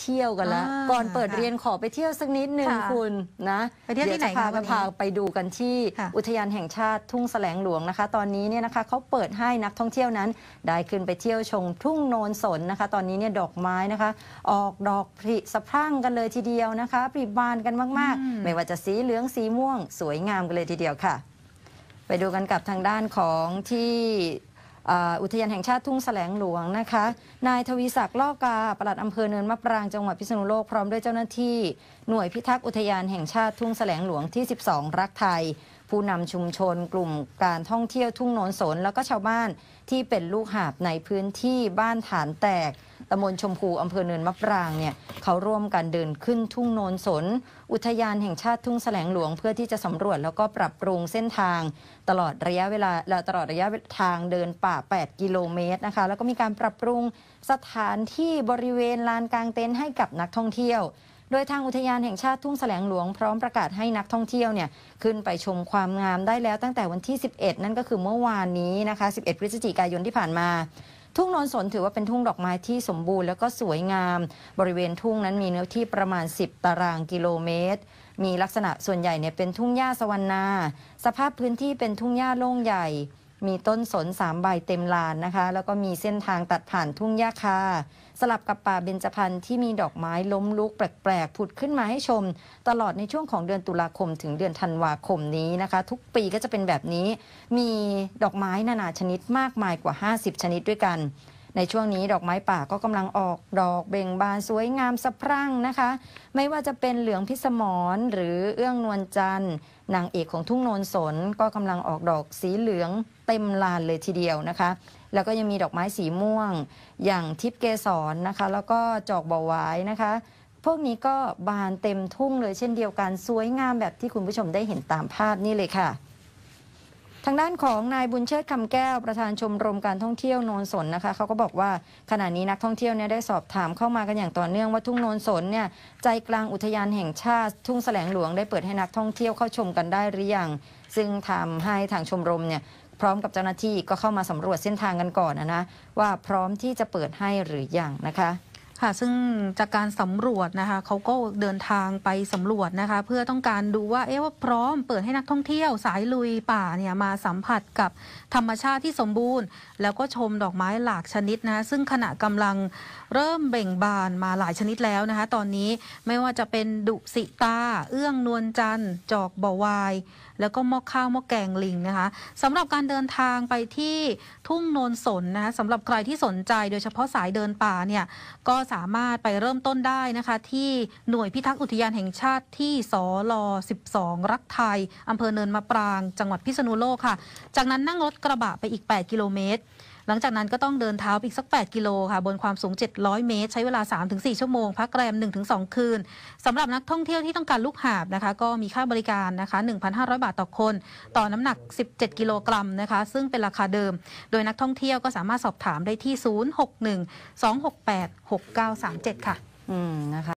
เที่ยวกันแล้วก่อนเปิดเรียนขอไปเที่ยวสักนิดนึงค่งคุณนะไปเที่ยวที่ไหนคะพาไปดูกันที่ อุทยานแห่งชาติทุ่งแสลงหลวงนะคะ ตอนนี้เนี่ยนะคะเขาเปิดให้นักท่องเที่ยวนั้นได้ขึ้นไปเที่ยวชมทุ่งโนนสนนะคะ ตอนนี้เนี่ยดอกไม้นะคะ ออกดอกผลิสะพรั่งกันเลยทีเดียวนะคะปลิบานกันมาก ๆ ไม่ว่าจะสีเหลืองสีม่วง สวยงามกันเลยทีเดียวค่ะ ไปดูกันกับทางด้านของที่อุทยานแห่งชาติทุ่งแสลงหลวงนะคะ นายทวีศักดิ์ล่อกา ปลัดอำเภอเนินมะปรางจังหวัดพิษณุโลกพร้อมด้วยเจ้าหน้าที่หน่วยพิทักษ์อุทยานแห่งชาติทุ่งแสลงหลวงที่ 12 รักไทย ผู้นำชุมชนกลุ่มการท่องเที่ยวทุ่งโนนสนแล้วก็ชาวบ้านที่เป็นลูกหาบในพื้นที่บ้านฐานแตกตำบลชมพูอำเภอเนินมะปรางเนี่ยเขาร่วมกันเดินขึ้นทุ่งโนนสนอุทยานแห่งชาติทุ่งแสลงหลวงเพื่อที่จะสำรวจแล้วก็ปรับปรุงเส้นทาง ตลอดระยะเวลาตลอดระยะทางเดินป่า 8 กิโลเมตรนะคะ แล้วก็มีการปรับปรุงสถานที่บริเวณลานกลางเต็นท์ให้กับนักท่องเที่ยว โดยทางอุทยานแห่งชาติทุ่งแสลงหลวง พร้อมประกาศให้นักท่องเที่ยวเนี่ยขึ้นไปชมความงามได้แล้วตั้งแต่วันที่ 11 นั่นก็คือเมื่อวานนี้นะคะ 11 พฤศจิกายนที่ผ่านมาทุ่งนนสนถือว่าเป็นทุ่งดอกไม้ที่สมบูรณ์แล้วก็สวยงาม บริเวณทุ่งนั้นมีเนื้อที่ประมาณ 10 ตารางกิโลเมตร มีลักษณะส่วนใหญ่เนี่ยเป็นทุ่งหญ้าสวรรณาสภาพพื้นที่เป็นทุ่งหญ้าโล่งใหญ่มีต้นสนสามใบเต็มลานนะคะ แล้วก็มีเส้นทางตัดผ่านทุ่งหญ้าคา สลับกับป่าเบญจพรรณที่มีดอกไม้ล้มลุกแปลกๆ ผุดขึ้นมาให้ชม ตลอดในช่วงของเดือนตุลาคมถึงเดือนธันวาคมนี้นะคะ ทุกปีก็จะเป็นแบบนี้ มีดอกไม้นานาชนิดมากมายกว่า 50 ชนิดด้วยกันในช่วงนี้ ดอกไม้ป่าก็กำลังออกดอกเบ่งบานสวยงามสะพรั่งนะคะ ไม่ว่าจะเป็นเหลืองพิสมรหรือเอื้องนวลจันทร์นางเอกของทุ่งโนนสนก็กำลังออกดอกสีเหลืองเต็มลานเลยทีเดียวนะคะ แล้วก็ยังมีดอกไม้สีม่วง อย่างทิพเกสรนนะคะ แล้วก็จอกบวายนะคะ พวกนี้ก็บานเต็มทุ่งเลยเช่นเดียวกันสวยงามแบบที่คุณผู้ชมได้เห็นตามภาพนี่เลยค่ะทางด้านของนายบุญเชิดคำแก้วประธานชมรมการท่องเที่ยวโนนสนนะคะเขาก็บอกว่าขณะนี้นักท่องเที่ยวเนี่ยได้สอบถามเข้ามากันอย่างต่อเนื่องว่าทุ่งโนนสนเนี่ย ใจกลางอุทยานแห่งชาติ ทุ่งแสลงหลวงได้เปิดให้นักท่องเที่ยวเข้าชมกันได้หรือยัง ซึ่งทำให้ทางชมรมเนี่ย พร้อมกับเจ้าหน้าที่ก็เข้ามาสำรวจเส้นทางกันก่อนนะนะ ว่าพร้อมที่จะเปิดให้หรือยังนะคะค่ะ ซึ่งจากการสำรวจนะคะเขาก็เดินทางไปสำรวจนะคะเพื่อต้องการดูว่า เอ๊ะ ว่าพร้อมเปิดให้นักท่องเที่ยวสายลุยป่าเนี่ยมาสัมผัสกับธรรมชาติที่สมบูรณ์ แล้วก็ชมดอกไม้หลากชนิดนะะซึ่งขณะกำลังเริ่มเบ่งบานมาหลายชนิดแล้วนะคะ ตอนนี้ไม่ว่าจะเป็นดุสิตา เอื้องนวลจันทร์ จอกบวาย แล้วก็มอกข้าว มอกแกงลิงนะคะสำหรับการเดินทางไปที่ทุ่งโนนสนนะคะสำหรับใครที่สนใจโดยเฉพาะสายเดินป่าเนี่ย ก็สามารถไปเริ่มต้นได้นะคะ ที่หน่วยพิทักษ์อุทยานแห่งชาติที่สล12 รักไทย อำเภอเนินมะปรางจังหวัดพิษณุโลกค่ะ จากนั้นนั่งรถกระบะไปอีก 8 กิโลเมตรหลังจากนั้นก็ต้องเดินเท้าอีกสัก 8 กิโลค่ะบนความสูง 700 เมตร ใช้เวลา 3-4ชั่วโมงพักแรม 1-2 คืน สำหรับนักท่องเที่ยวที่ต้องการลูกหาบนะคะ ก็มีค่าบริการนะคะ 1,500 บาทต่อคน ต่อน้ำหนัก 17 กิโลกรัมนะคะ ซึ่งเป็นราคาเดิม โดยนักท่องเที่ยวก็สามารถสอบถามได้ที่ 061 268 6937 ค่ะอืมนะคะ